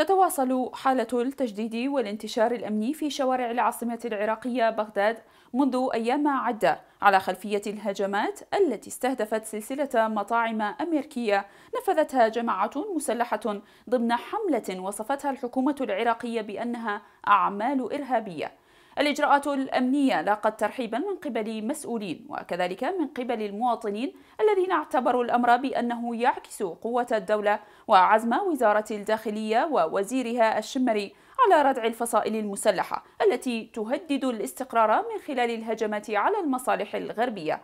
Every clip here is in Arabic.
تتواصل حالة التجديد والانتشار الأمني في شوارع العاصمة العراقية بغداد منذ أيام عدة على خلفية الهجمات التي استهدفت سلسلة مطاعم أمريكية نفذتها جماعة مسلحة ضمن حملة وصفتها الحكومة العراقية بأنها أعمال إرهابية الإجراءات الأمنية لاقت ترحيبا من قبل مسؤولين وكذلك من قبل المواطنين الذين اعتبروا الأمر بأنه يعكس قوة الدولة وعزم وزارة الداخلية ووزيرها الشمري على ردع الفصائل المسلحة التي تهدد الاستقرار من خلال الهجمات على المصالح الغربية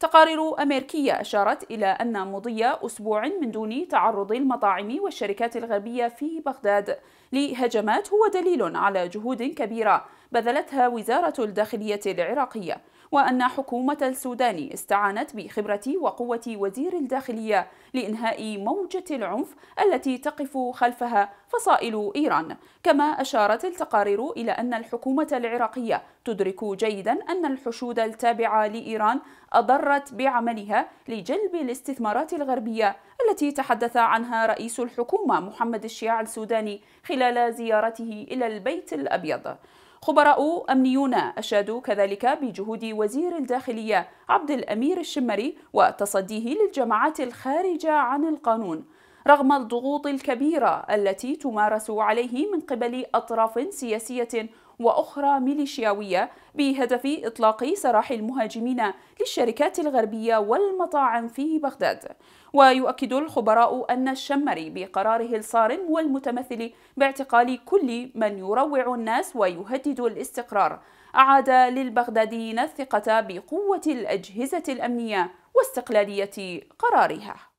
تقارير أمريكية أشارت إلى أن مضي أسبوع من دون تعرض المطاعم والشركات الغربية في بغداد لهجمات هو دليل على جهود كبيرة بذلتها وزارة الداخلية العراقية وأن حكومة السودان استعانت بخبرة وقوة وزير الداخلية لإنهاء موجة العنف التي تقف خلفها فصائل إيران كما أشارت التقارير إلى أن الحكومة العراقية تدرك جيدا أن الحشود التابعة لإيران أضرت بعملها لجلب الاستثمارات الغربية التي تحدث عنها رئيس الحكومة محمد الشياع السوداني خلال زيارته إلى البيت الأبيض خبراء أمنيون أشادوا كذلك بجهود وزير الداخلية عبد الأمير الشمري وتصديه للجماعات الخارجة عن القانون رغم الضغوط الكبيرة التي تمارس عليه من قبل أطراف سياسية وأخرى ميليشياوية بهدف إطلاق سراح المهاجمين للشركات الغربية والمطاعم في بغداد ويؤكد الخبراء أن الشمري بقراره الصارم والمتمثل باعتقال كل من يروع الناس ويهدد الاستقرار أعاد للبغداديين الثقة بقوة الأجهزة الأمنية واستقلالية قرارها